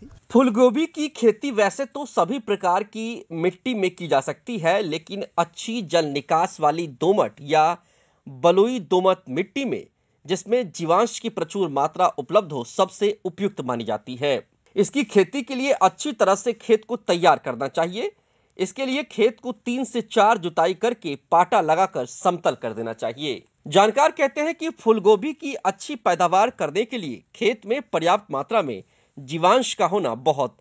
थी फूलगोभी की खेती वैसे तो सभी प्रकार की मिट्टी में की जा सकती है लेकिन अच्छी जल निकास वाली दोमट या बलुई दोमट मिट्टी में जिसमें जीवांश की प्रचुर मात्रा उपलब्ध हो सबसे उपयुक्त मानी जाती है इसकी खेती के लिए अच्छी तरह से खेत को तैयार करना चाहिए इसके लिए खेत को तीन से चार जुताई करके पाटा लगाकर समतल कर देना चाहिए जानकार कहते हैं कि फूलगोभी की अच्छी पैदावार करने के लिए खेत में पर्याप्त मात्रा में जीवांश का होना बहुत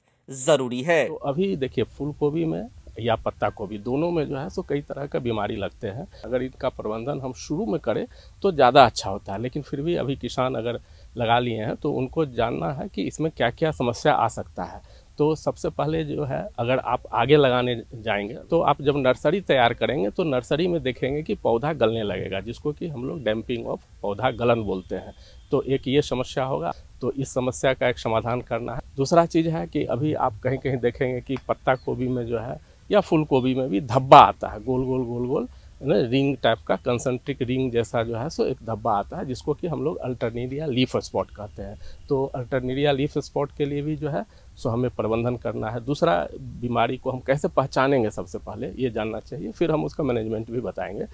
ज़रूरी है तो अभी देखिए फूल गोभी में या पत्ता गोभी दोनों में जो है सो कई तरह का बीमारी लगते हैं अगर इनका प्रबंधन हम शुरू में करें तो ज़्यादा अच्छा होता है लेकिन फिर भी अभी किसान अगर लगा लिए हैं तो उनको जानना है कि इसमें क्या क्या समस्या आ सकता है तो सबसे पहले जो है अगर आप आगे लगाने जाएंगे तो आप जब नर्सरी तैयार करेंगे तो नर्सरी में देखेंगे कि पौधा गलने लगेगा जिसको कि हम लोग डैम्पिंग ऑफ पौधा गलन बोलते हैं तो एक ये समस्या होगा तो इस समस्या का एक समाधान करना है दूसरा चीज़ है कि अभी आप कहीं कहीं देखेंगे कि पत्ता गोभी में जो है या फूल गोभी में भी धब्बा आता है गोल गोल गोल गोल ना रिंग टाइप का कंसनट्रिक रिंग जैसा जो है सो एक धब्बा आता है जिसको कि हम लोग अल्टरनेरिया लीफ स्पॉट कहते हैं तो अल्टरनेरिया लीफ स्पॉट के लिए भी जो है सो हमें प्रबंधन करना है दूसरा बीमारी को हम कैसे पहचानेंगे सबसे पहले ये जानना चाहिए फिर हम उसका मैनेजमेंट भी बताएंगे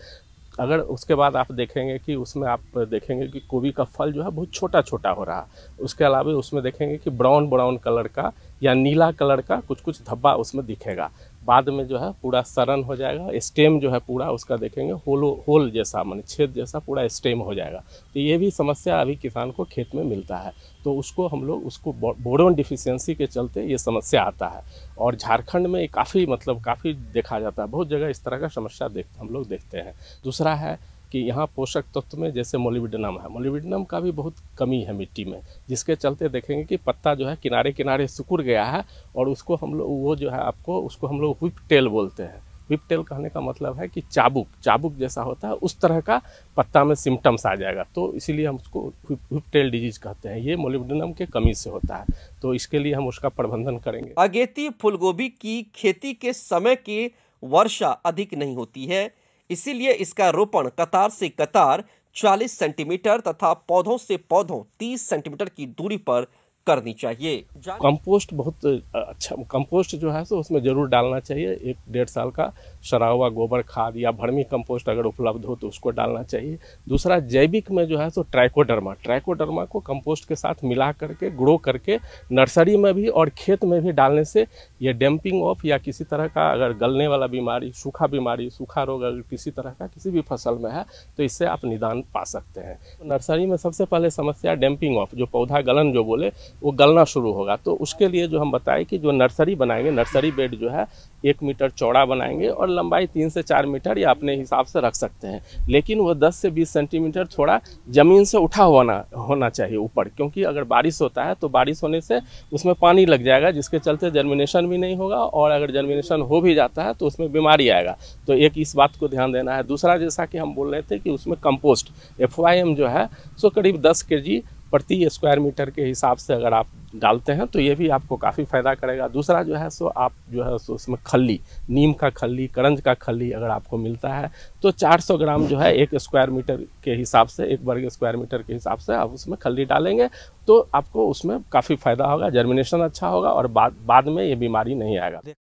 अगर उसके बाद आप देखेंगे कि उसमें आप देखेंगे कि कोबी का फल जो है बहुत छोटा छोटा हो रहा उसके अलावा उसमें देखेंगे कि ब्राउन ब्राउन कलर का या नीला कलर का कुछ कुछ धब्बा उसमें दिखेगा बाद में जो है पूरा सरन हो जाएगा स्टेम जो है पूरा उसका देखेंगे होलो होल जैसा मान छेद जैसा पूरा स्टेम हो जाएगा तो ये भी समस्या अभी किसान को खेत में मिलता है तो उसको हम लोग उसको बोरोन डिफिशियंसी के चलते ये समस्या आता है और झारखंड में काफ़ी मतलब काफ़ी देखा जाता है बहुत जगह इस तरह का समस्या देख हम लोग देखते हैं दूसरा है कि यहाँ पोषक तत्व में जैसे मोलिविडनम है मोलिविडनम का भी बहुत कमी है मिट्टी में जिसके चलते देखेंगे कि पत्ता जो है किनारे किनारे सिकुड़ गया है और उसको हम लोग वो जो है आपको उसको हम लोग व्हिप टेल बोलते हैं व्हिप टेल कहने का मतलब है कि चाबुक चाबुक जैसा होता है उस तरह का पत्ता में सिम्टम्स आ जाएगा तो इसीलिए हम उसको व्हिप टेल डिजीज कहते हैं ये मोलिविडनम के कमी से होता है तो इसके लिए हम उसका प्रबंधन करेंगे अगेती फूलगोभी की खेती के समय की वर्षा अधिक नहीं होती है इसीलिए इसका रोपण कतार से कतार 40 सेंटीमीटर तथा पौधों से पौधों 30 सेंटीमीटर की दूरी पर करनी चाहिए कंपोस्ट बहुत अच्छा कंपोस्ट जो है सो उसमें जरूर डालना चाहिए एक डेढ़ साल का शराब हुआ गोबर खाद या भर्मी कंपोस्ट अगर उपलब्ध हो तो उसको डालना चाहिए दूसरा जैविक में जो है सो ट्राइकोडर्मा ट्राइकोडर्मा को कंपोस्ट के साथ मिला करके ग्रो करके नर्सरी में भी और खेत में भी डालने से ये डैम्पिंग ऑफ या किसी तरह का अगर गलने वाला बीमारी सूखा बीमारी सूखा रोग अगर किसी तरह का किसी भी फसल में है तो इससे आप निदान पा सकते हैं नर्सरी में सबसे पहले समस्या डैम्पिंग ऑफ जो पौधा गलन जो बोले वो गलना शुरू होगा तो उसके लिए जो हम बताएं कि जो नर्सरी बनाएंगे नर्सरी बेड जो है एक मीटर चौड़ा बनाएंगे और लंबाई तीन से चार मीटर या अपने हिसाब से रख सकते हैं लेकिन वो दस से बीस सेंटीमीटर थोड़ा ज़मीन से उठा होना होना चाहिए ऊपर क्योंकि अगर बारिश होता है तो बारिश होने से उसमें पानी लग जाएगा जिसके चलते जर्मिनेशन भी नहीं होगा और अगर जर्मिनेशन हो भी जाता है तो उसमें बीमारी आएगा तो एक इस बात को ध्यान देना है दूसरा जैसा कि हम बोल रहे थे कि उसमें कंपोस्ट एफ जो है सो करीब दस के प्रति स्क्वायर मीटर के हिसाब से अगर आप डालते हैं तो ये भी आपको काफ़ी फ़ायदा करेगा दूसरा जो है सो आप जो है सो उसमें खल्ली नीम का खल्ली करंज का खल्ली अगर आपको मिलता है तो 400 ग्राम जो है एक स्क्वायर मीटर के हिसाब से एक वर्ग स्क्वायर मीटर के हिसाब से आप उसमें खल्ली डालेंगे तो आपको उसमें काफ़ी फ़ायदा होगा जर्मिनेशन अच्छा होगा और बाद बाद में ये बीमारी नहीं आएगा